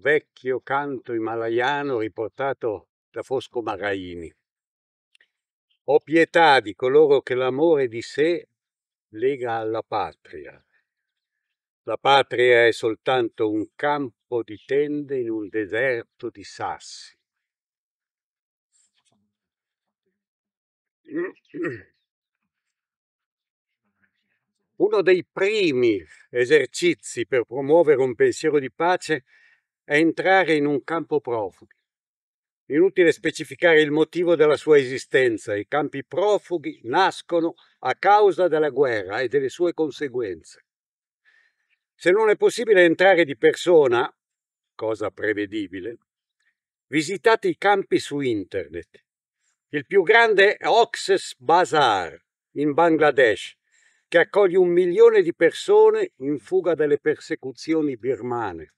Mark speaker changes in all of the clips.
Speaker 1: vecchio
Speaker 2: canto himalayano riportato da Fosco Marraini. Ho pietà di coloro che l'amore di sé lega alla patria. La patria è soltanto un campo di tende in un deserto di sassi. Uno dei primi esercizi per promuovere un pensiero di pace è entrare in un campo profughi. Inutile specificare il motivo della sua esistenza, i campi profughi nascono a causa della guerra e delle sue conseguenze. Se non è possibile entrare di persona, cosa prevedibile, visitate i campi su internet. Il più grande è Oxes Bazar in Bangladesh, che accoglie un milione di persone in fuga dalle persecuzioni birmane.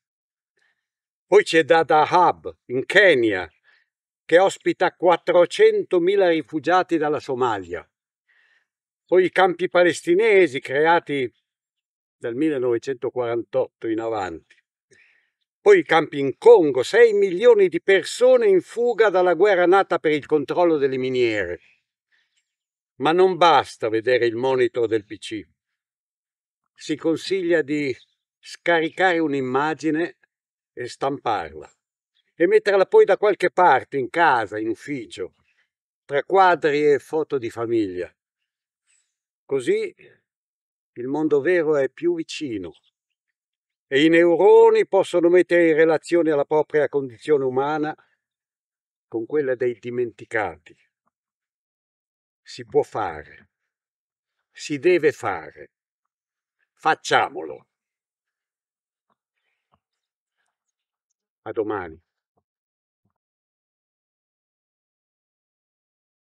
Speaker 2: Poi c'è Dadaab, in Kenya, che ospita 400.000 rifugiati dalla Somalia. Poi i campi palestinesi creati dal 1948 in avanti. Poi i campi in Congo, 6 milioni di persone in fuga dalla guerra nata per il controllo delle miniere. Ma non basta vedere il monitor del PC. Si consiglia di scaricare un'immagine e stamparla e metterla poi da qualche parte, in casa, in ufficio, tra quadri e foto di famiglia. Così il mondo vero è più vicino e i neuroni possono mettere in relazione la propria condizione umana con quella dei dimenticati. Si può fare, si deve fare.
Speaker 1: Facciamolo! A domani.